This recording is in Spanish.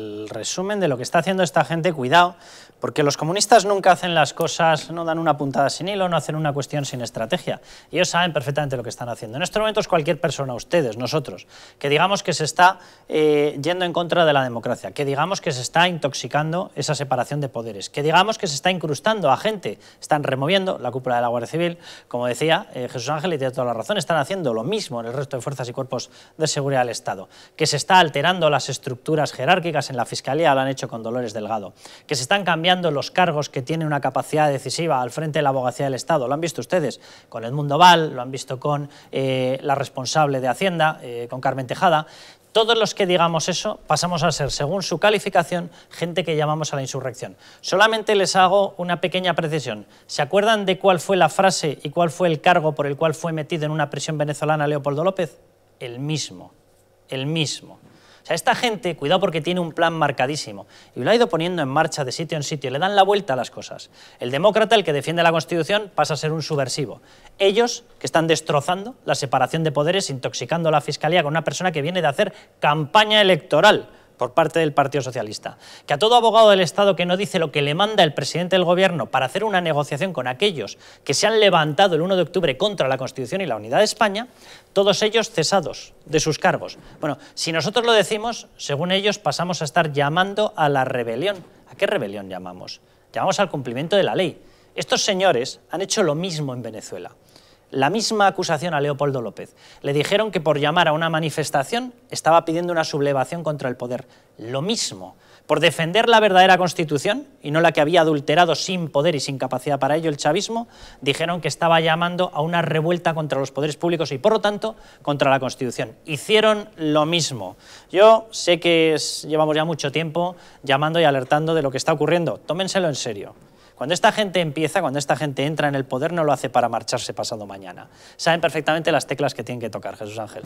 El resumen de lo que está haciendo esta gente, cuidado, porque los comunistas nunca hacen las cosas, no dan una puntada sin hilo, no hacen una cuestión sin estrategia. Ellos saben perfectamente lo que están haciendo. En estos momentos cualquier persona, ustedes, nosotros, que digamos que se está eh, yendo en contra de la democracia, que digamos que se está intoxicando esa separación de poderes, que digamos que se está incrustando a gente, están removiendo la cúpula de la Guardia Civil, como decía eh, Jesús Ángel y tiene toda la razón, están haciendo lo mismo en el resto de fuerzas y cuerpos de seguridad del Estado, que se está alterando las estructuras jerárquicas, en la Fiscalía lo han hecho con Dolores Delgado, que se están cambiando los cargos que tiene una capacidad decisiva al frente de la abogacía del Estado. Lo han visto ustedes con Edmundo Val, lo han visto con eh, la responsable de Hacienda, eh, con Carmen Tejada. Todos los que digamos eso pasamos a ser, según su calificación, gente que llamamos a la insurrección. Solamente les hago una pequeña precisión. ¿Se acuerdan de cuál fue la frase y cuál fue el cargo por el cual fue metido en una prisión venezolana Leopoldo López? El mismo, el mismo. O sea, esta gente, cuidado porque tiene un plan marcadísimo y lo ha ido poniendo en marcha de sitio en sitio, le dan la vuelta a las cosas. El demócrata, el que defiende la Constitución, pasa a ser un subversivo. Ellos, que están destrozando la separación de poderes, intoxicando la Fiscalía con una persona que viene de hacer campaña electoral por parte del Partido Socialista, que a todo abogado del Estado que no dice lo que le manda el presidente del Gobierno para hacer una negociación con aquellos que se han levantado el 1 de octubre contra la Constitución y la unidad de España, todos ellos cesados de sus cargos. Bueno, si nosotros lo decimos, según ellos pasamos a estar llamando a la rebelión. ¿A qué rebelión llamamos? Llamamos al cumplimiento de la ley. Estos señores han hecho lo mismo en Venezuela la misma acusación a Leopoldo López. Le dijeron que por llamar a una manifestación estaba pidiendo una sublevación contra el poder. Lo mismo. Por defender la verdadera Constitución, y no la que había adulterado sin poder y sin capacidad para ello el chavismo, dijeron que estaba llamando a una revuelta contra los poderes públicos y, por lo tanto, contra la Constitución. Hicieron lo mismo. Yo sé que llevamos ya mucho tiempo llamando y alertando de lo que está ocurriendo. Tómenselo en serio. Cuando esta gente empieza, cuando esta gente entra en el poder, no lo hace para marcharse pasado mañana. Saben perfectamente las teclas que tienen que tocar, Jesús Ángel.